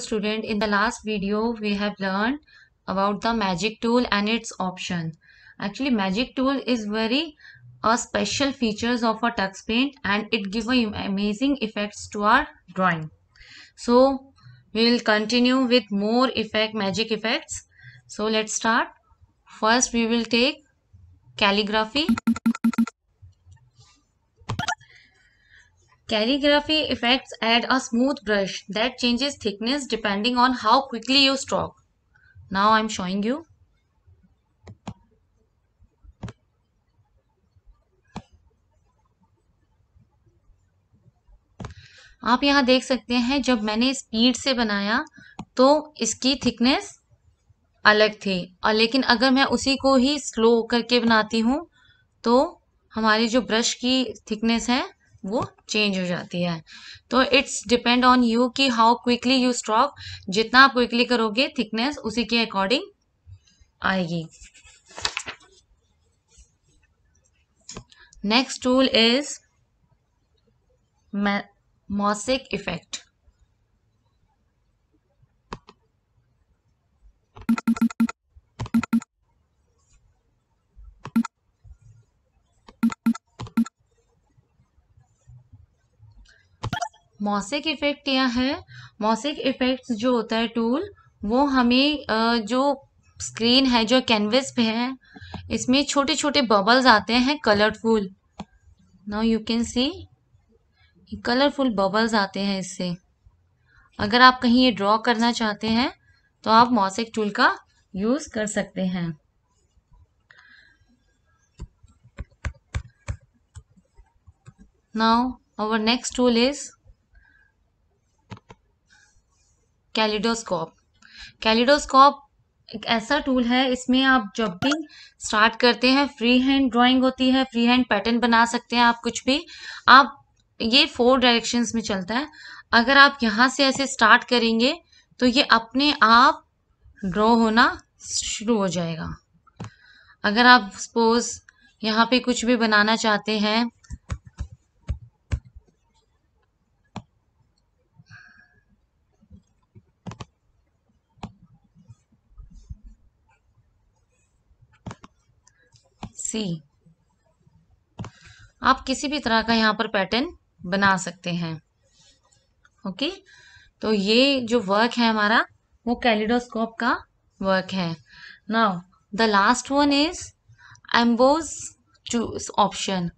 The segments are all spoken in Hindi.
student in the last video we have learned about the magic tool and its option actually magic tool is very a special features of a tux paint and it give amazing effects to our drawing so we will continue with more effect magic effects so let's start first we will take calligraphy Calligraphy effects add a smooth brush that changes thickness depending on how quickly you stroke. Now I'm showing you. आप यहाँ देख सकते हैं जब मैंने स्पीड से बनाया तो इसकी थिकनेस अलग थी और लेकिन अगर मैं उसी को ही स्लो करके बनाती हूँ तो हमारी जो ब्रश की थिकनेस है वो चेंज हो जाती है तो इट्स डिपेंड ऑन यू कि हाउ क्विकली यू स्ट्रॉक जितना आप क्विकली करोगे थिकनेस उसी के अकॉर्डिंग आएगी next tool is mosaic effect mosaic effect क्या है मौसिक इफ़ेक्ट जो होता है टूल वो हमें जो स्क्रीन है जो कैनवस पे है इसमें छोटे छोटे बबल्स आते हैं colourful now you can see colourful bubbles आते हैं इससे अगर आप कहीं ये ड्रॉ करना चाहते हैं तो आप मौसिक टूल का यूज़ कर सकते हैं now our next tool is kaleidoscope kaleidoscope एक ऐसा टूल है इसमें आप जब भी स्टार्ट करते हैं फ्री हैंड ड्राइंग होती है फ्री हैंड पैटर्न बना सकते हैं आप कुछ भी आप ये फोर डायरेक्शंस में चलता है अगर आप यहाँ से ऐसे स्टार्ट करेंगे तो ये अपने आप ड्रॉ होना शुरू हो जाएगा अगर आप सपोज यहाँ पे कुछ भी बनाना चाहते हैं सी आप किसी भी तरह का यहाँ पर पैटर्न बना सकते हैं ओके तो ये जो वर्क है हमारा वो कैलिडोस्कोप का वर्क है now the last one is emboss choose option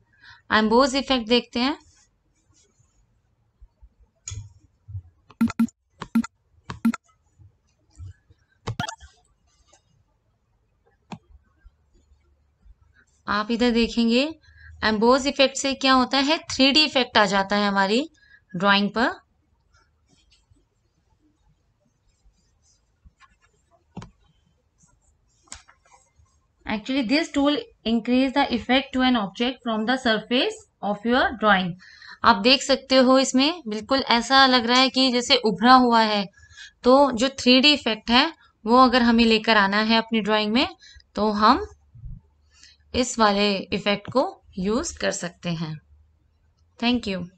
emboss effect देखते हैं आप इधर देखेंगे एम्बोज इफेक्ट से क्या होता है थ्री डी इफेक्ट आ जाता है हमारी ड्राइंग पर actually this tool increase the effect to an object from the surface of your drawing आप देख सकते हो इसमें बिल्कुल ऐसा लग रहा है कि जैसे उभरा हुआ है तो जो थ्री डी इफेक्ट है वो अगर हमें लेकर आना है अपनी ड्रॉइंग में तो हम इस वाले इफ़ेक्ट को यूज़ कर सकते हैं थैंक यू